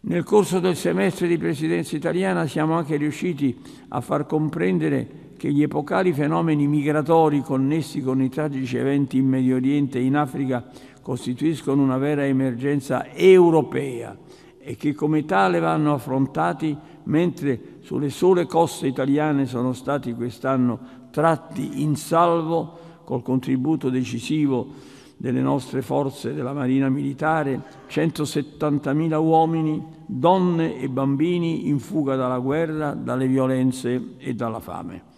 Nel corso del semestre di presidenza italiana siamo anche riusciti a far comprendere che gli epocali fenomeni migratori connessi con i tragici eventi in Medio Oriente e in Africa costituiscono una vera emergenza europea e che come tale vanno affrontati mentre sulle sole coste italiane sono stati quest'anno tratti in salvo col contributo decisivo delle nostre forze della Marina Militare, 170.000 uomini, donne e bambini in fuga dalla guerra, dalle violenze e dalla fame.